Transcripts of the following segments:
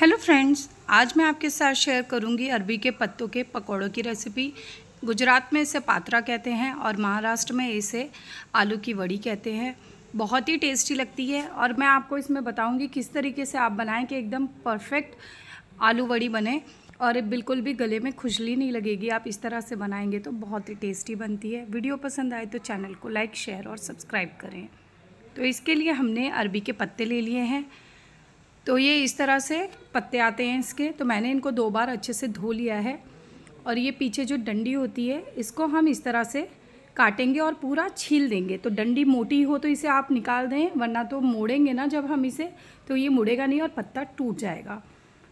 hello friends आज मैं आपके साथ शेयर करूंगी अरबी के पत्तों के पकौड़ों की रेसिपी गुजरात में इसे पात्रा कहते हैं और महाराष्ट्र में इसे आलू की वड़ी कहते हैं बहुत ही टेस्टी लगती है और मैं आपको इसमें बताऊंगी किस तरीके से आप बनाएं कि एकदम परफेक्ट आलू वड़ी बने और बिल्कुल भी गले में खुजली नहीं लगेगी आप इस तरह से बनाएंगे तो बहुत ही टेस्टी बनती है वीडियो पसंद आए तो चैनल को लाइक शेयर और सब्सक्राइब करें तो इसके लिए हमने अरबी के पत्ते ले लिए हैं तो ये इस तरह से पत्ते आते हैं इसके तो मैंने इनको दो बार अच्छे से धो लिया है और ये पीछे जो डंडी होती है इसको हम इस तरह से काटेंगे और पूरा छील देंगे तो डंडी मोटी हो तो इसे आप निकाल दें वरना तो मोड़ेंगे ना जब हम इसे तो ये मुड़ेगा नहीं और पत्ता टूट जाएगा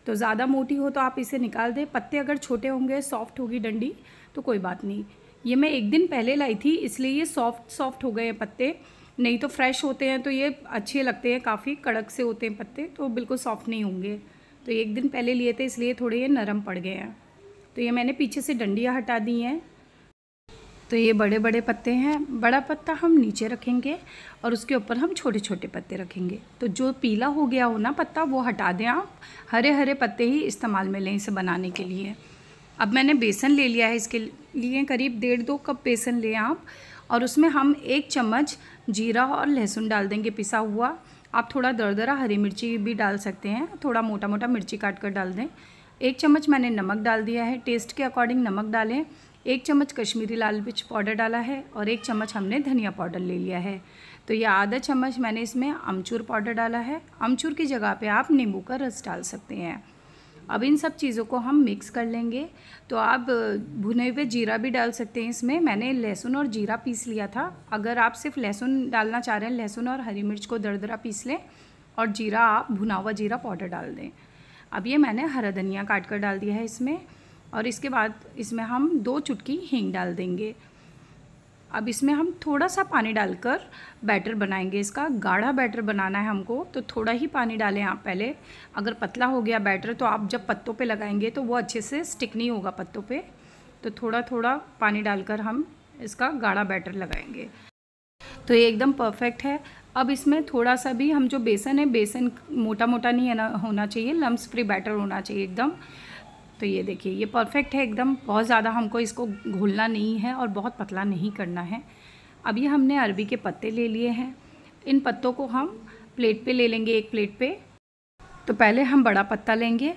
तो ज़्यादा मोटी हो तो आप इसे निकाल दें पत्ते अगर छोटे होंगे सॉफ्ट होगी डंडी तो कोई बात नहीं ये मैं एक दिन पहले लाई थी इसलिए ये सॉफ्ट सॉफ्ट हो गए पत्ते नहीं तो फ्रेश होते हैं तो ये अच्छे लगते हैं काफ़ी कड़क से होते हैं पत्ते तो बिल्कुल सॉफ्ट नहीं होंगे तो एक दिन पहले लिए थे इसलिए थोड़े ये नरम पड़ गए हैं तो ये मैंने पीछे से डंडियाँ हटा दी हैं तो ये बड़े बड़े पत्ते हैं बड़ा पत्ता हम नीचे रखेंगे और उसके ऊपर हम छोटे छोटे पत्ते रखेंगे तो जो पीला हो गया हो ना पत्ता वो हटा दें आप हरे हरे पत्ते ही इस्तेमाल में लें इसे बनाने के लिए अब मैंने बेसन ले लिया है इसके लिए करीब डेढ़ दो कप बेसन लें आप और उसमें हम एक चम्मच जीरा और लहसुन डाल देंगे पिसा हुआ आप थोड़ा दरदरा हरी मिर्ची भी डाल सकते हैं थोड़ा मोटा मोटा मिर्ची काट कर डाल दें एक चम्मच मैंने नमक डाल दिया है टेस्ट के अकॉर्डिंग नमक डालें एक चम्मच कश्मीरी लाल मिर्च पाउडर डाला है और एक चम्मच हमने धनिया पाउडर ले लिया है तो यह आधा चम्मच मैंने इसमें अमचूर पाउडर डाला है अमचूर की जगह पर आप नींबू का रस डाल सकते हैं अब इन सब चीज़ों को हम मिक्स कर लेंगे तो आप भुने हुए जीरा भी डाल सकते हैं इसमें मैंने लहसुन और जीरा पीस लिया था अगर आप सिर्फ लहसुन डालना चाह रहे हैं लहसुन और हरी मिर्च को दरदरा पीस लें और जीरा आप भुना हुआ जीरा पाउडर डाल दें अब ये मैंने हरा धनिया काट कर डाल दिया है इसमें और इसके बाद इसमें हम दो चुटकी हींग डाल देंगे अब इसमें हम थोड़ा सा पानी डालकर बैटर बनाएंगे इसका गाढ़ा बैटर बनाना है हमको तो थोड़ा ही पानी डालें आप पहले अगर पतला हो गया बैटर तो आप जब पत्तों पे लगाएंगे तो वो अच्छे से स्टिक नहीं होगा पत्तों पे तो थोड़ा थोड़ा पानी डालकर हम इसका गाढ़ा बैटर लगाएंगे तो ये एकदम परफेक्ट है अब इसमें थोड़ा सा भी हम जो बेसन है बेसन मोटा मोटा नहीं होना चाहिए लम्स फ्री बैटर होना चाहिए एकदम तो ये देखिए ये परफेक्ट है एकदम बहुत ज़्यादा हमको इसको घोलना नहीं है और बहुत पतला नहीं करना है अब ये हमने अरबी के पत्ते ले लिए हैं इन पत्तों को हम प्लेट पे ले लेंगे एक प्लेट पे तो पहले हम बड़ा पत्ता लेंगे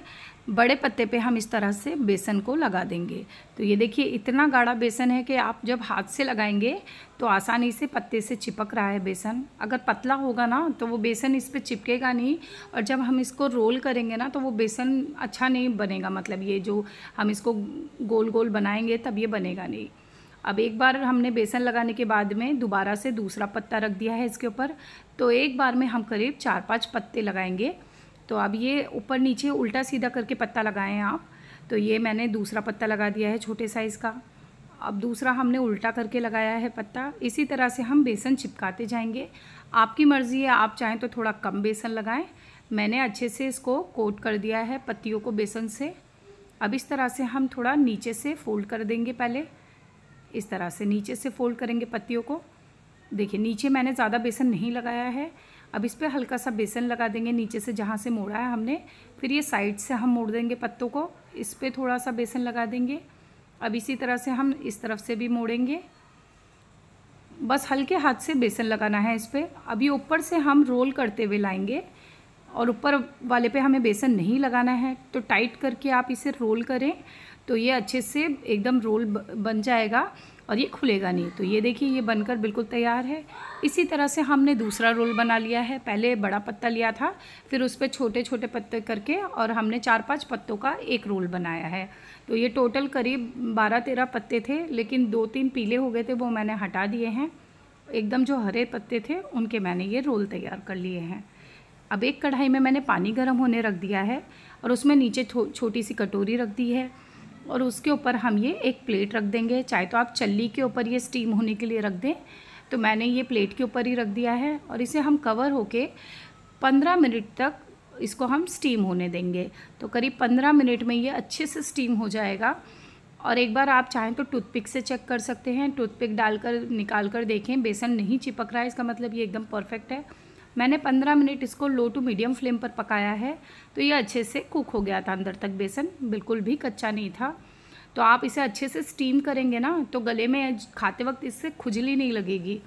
बड़े पत्ते पे हम इस तरह से बेसन को लगा देंगे तो ये देखिए इतना गाढ़ा बेसन है कि आप जब हाथ से लगाएंगे तो आसानी से पत्ते से चिपक रहा है बेसन अगर पतला होगा ना तो वो बेसन इस पर चिपकेगा नहीं और जब हम इसको रोल करेंगे ना तो वो बेसन अच्छा नहीं बनेगा मतलब ये जो हम इसको गोल गोल बनाएंगे तब ये बनेगा नहीं अब एक बार हमने बेसन लगाने के बाद में दोबारा से दूसरा पत्ता रख दिया है इसके ऊपर तो एक बार में हम करीब चार पाँच पत्ते लगाएंगे तो अब ये ऊपर नीचे उल्टा सीधा करके पत्ता लगाएं आप तो ये मैंने दूसरा पत्ता लगा दिया है छोटे साइज़ का अब दूसरा हमने उल्टा करके लगाया है पत्ता इसी तरह से हम बेसन चिपकाते जाएंगे आपकी मर्ज़ी है आप चाहें तो थोड़ा कम बेसन लगाएं मैंने अच्छे से इसको कोट कर दिया है पत्तियों को बेसन से अब इस तरह से हम थोड़ा नीचे से फोल्ड कर देंगे पहले इस तरह से नीचे से फोल्ड करेंगे पत्तियों को देखिए नीचे मैंने ज़्यादा बेसन नहीं लगाया है अब इस पर हल्का सा बेसन लगा देंगे नीचे से जहाँ से मोड़ा है हमने फिर ये साइड से हम मोड़ देंगे पत्तों को इस पर थोड़ा सा बेसन लगा देंगे अब इसी तरह से हम इस तरफ से भी मोड़ेंगे बस हल्के हाथ से बेसन लगाना है इस पर अभी ऊपर से हम रोल करते हुए लाएंगे और ऊपर वाले पे हमें बेसन नहीं लगाना है तो टाइट करके आप इसे रोल करें तो ये अच्छे से एकदम रोल बन जाएगा और ये खुलेगा नहीं तो ये देखिए ये बनकर बिल्कुल तैयार है इसी तरह से हमने दूसरा रोल बना लिया है पहले बड़ा पत्ता लिया था फिर उस पर छोटे छोटे पत्ते करके और हमने चार पांच पत्तों का एक रोल बनाया है तो ये टोटल करीब बारह तेरह पत्ते थे लेकिन दो तीन पीले हो गए थे वो मैंने हटा दिए हैं एकदम जो हरे पत्ते थे उनके मैंने ये रोल तैयार कर लिए हैं अब एक कढ़ाई में मैंने पानी गर्म होने रख दिया है और उसमें नीचे छोटी सी कटोरी रख दी है और उसके ऊपर हम ये एक प्लेट रख देंगे चाहे तो आप चल्ली के ऊपर ये स्टीम होने के लिए रख दें तो मैंने ये प्लेट के ऊपर ही रख दिया है और इसे हम कवर होके पंद्रह मिनट तक इसको हम स्टीम होने देंगे तो करीब पंद्रह मिनट में ये अच्छे से स्टीम हो जाएगा और एक बार आप चाहें तो टूथपिक से चेक कर सकते हैं टूथपिक डालकर निकाल कर देखें बेसन नहीं चिपक रहा है इसका मतलब ये एकदम परफेक्ट है मैंने पंद्रह मिनट इसको लो टू मीडियम फ्लेम पर पकाया है तो ये अच्छे से कुक हो गया था अंदर तक बेसन बिल्कुल भी कच्चा नहीं था तो आप इसे अच्छे से स्टीम करेंगे ना तो गले में खाते वक्त इससे खुजली नहीं लगेगी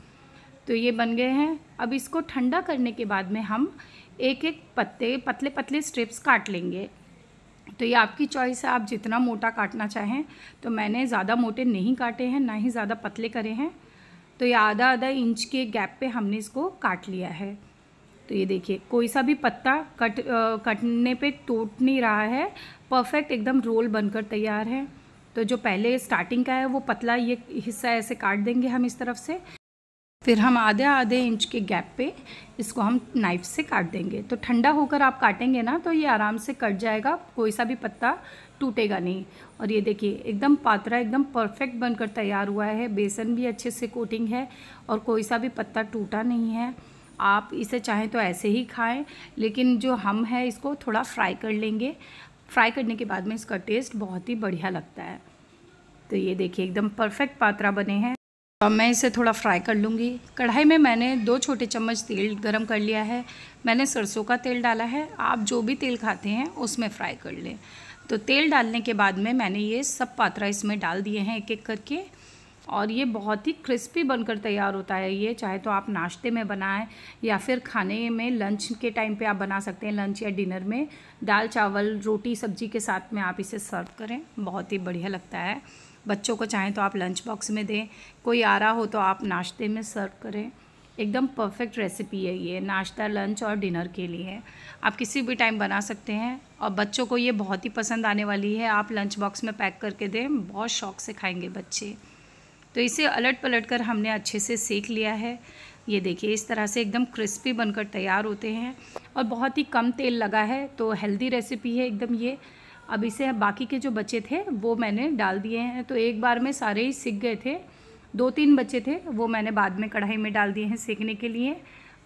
तो ये बन गए हैं अब इसको ठंडा करने के बाद में हम एक एक पत्ते पतले पतले स्ट्रिप्स काट लेंगे तो ये आपकी चॉइस है आप जितना मोटा काटना चाहें तो मैंने ज़्यादा मोटे नहीं काटे हैं ना ही ज़्यादा पतले करे हैं तो ये आधा आधा इंच के गैप पे हमने इसको काट लिया है तो ये देखिए कोई सा भी पत्ता कट आ, कटने पे टूट नहीं रहा है परफेक्ट एकदम रोल बनकर तैयार है तो जो पहले स्टार्टिंग का है वो पतला ये हिस्सा ऐसे काट देंगे हम इस तरफ से फिर हम आधे आधे इंच के गैप पे इसको हम नाइफ से काट देंगे तो ठंडा होकर आप काटेंगे ना तो ये आराम से कट जाएगा कोई सा भी पत्ता टूटेगा नहीं और ये देखिए एकदम पात्रा एकदम परफेक्ट बनकर तैयार हुआ है बेसन भी अच्छे से कोटिंग है और कोई सा भी पत्ता टूटा नहीं है आप इसे चाहें तो ऐसे ही खाएं लेकिन जो हम है इसको थोड़ा फ्राई कर लेंगे फ्राई करने के बाद में इसका टेस्ट बहुत ही बढ़िया लगता है तो ये देखिए एकदम परफेक्ट पात्रा बने हैं अब मैं इसे थोड़ा फ्राई कर लूँगी कढ़ाई में मैंने दो छोटे चम्मच तेल गरम कर लिया है मैंने सरसों का तेल डाला है आप जो भी तेल खाते हैं उसमें फ्राई कर लें तो तेल डालने के बाद में मैंने ये सब पात्रा इसमें डाल दिए हैं एक एक करके और ये बहुत ही क्रिस्पी बनकर तैयार होता है ये चाहे तो आप नाश्ते में बनाएं या फिर खाने में लंच के टाइम पे आप बना सकते हैं लंच या डिनर में दाल चावल रोटी सब्जी के साथ में आप इसे सर्व करें बहुत ही बढ़िया लगता है बच्चों को चाहें तो आप लंच बॉक्स में दें कोई आ रहा हो तो आप नाश्ते में सर्व करें एकदम परफेक्ट रेसिपी है ये नाश्ता लंच और डिनर के लिए आप किसी भी टाइम बना सकते हैं और बच्चों को ये बहुत ही पसंद आने वाली है आप लंच बॉक्स में पैक करके दें बहुत शौक से खाएंगे बच्चे तो इसे अलट पलट कर हमने अच्छे से सेक लिया है ये देखिए इस तरह से एकदम क्रिस्पी बनकर तैयार होते हैं और बहुत ही कम तेल लगा है तो हेल्दी रेसिपी है एकदम ये अब इसे बाकी के जो बचे थे वो मैंने डाल दिए हैं तो एक बार में सारे ही सीख गए थे दो तीन बच्चे थे वो मैंने बाद में कढ़ाई में डाल दिए हैं सेकने के लिए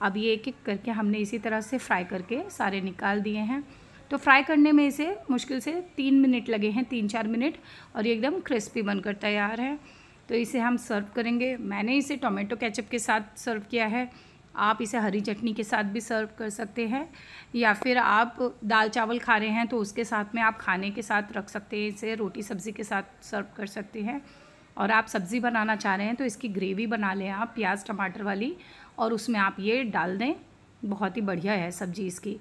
अब ये एक एक करके हमने इसी तरह से फ्राई करके सारे निकाल दिए हैं तो फ्राई करने में इसे मुश्किल से तीन मिनट लगे हैं तीन चार मिनट और ये एकदम क्रिस्पी बनकर तैयार है तो इसे हम सर्व करेंगे मैंने इसे टोमेटो केचप के साथ सर्व किया है आप इसे हरी चटनी के साथ भी सर्व कर सकते हैं या फिर आप दाल चावल खा रहे हैं तो उसके साथ में आप खाने के साथ रख सकते हैं इसे रोटी सब्ज़ी के साथ सर्व कर सकते हैं और आप सब्ज़ी बनाना चाह रहे हैं तो इसकी ग्रेवी बना लें आप प्याज टमाटर वाली और उसमें आप ये डाल दें बहुत ही बढ़िया है सब्ज़ी इसकी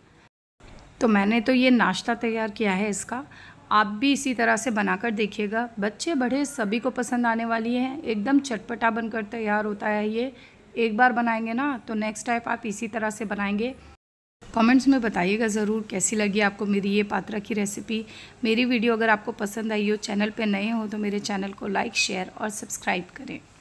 तो मैंने तो ये नाश्ता तैयार किया है इसका आप भी इसी तरह से बनाकर देखिएगा बच्चे बड़े सभी को पसंद आने वाली हैं एकदम चटपटा बनकर तैयार होता है ये एक बार बनाएंगे ना तो नेक्स्ट टाइम आप इसी तरह से बनाएंगे कमेंट्स में बताइएगा ज़रूर कैसी लगी आपको मेरी ये पात्रा की रेसिपी मेरी वीडियो अगर आपको पसंद आई हो चैनल पे नए हो तो मेरे चैनल को लाइक शेयर और सब्सक्राइब करें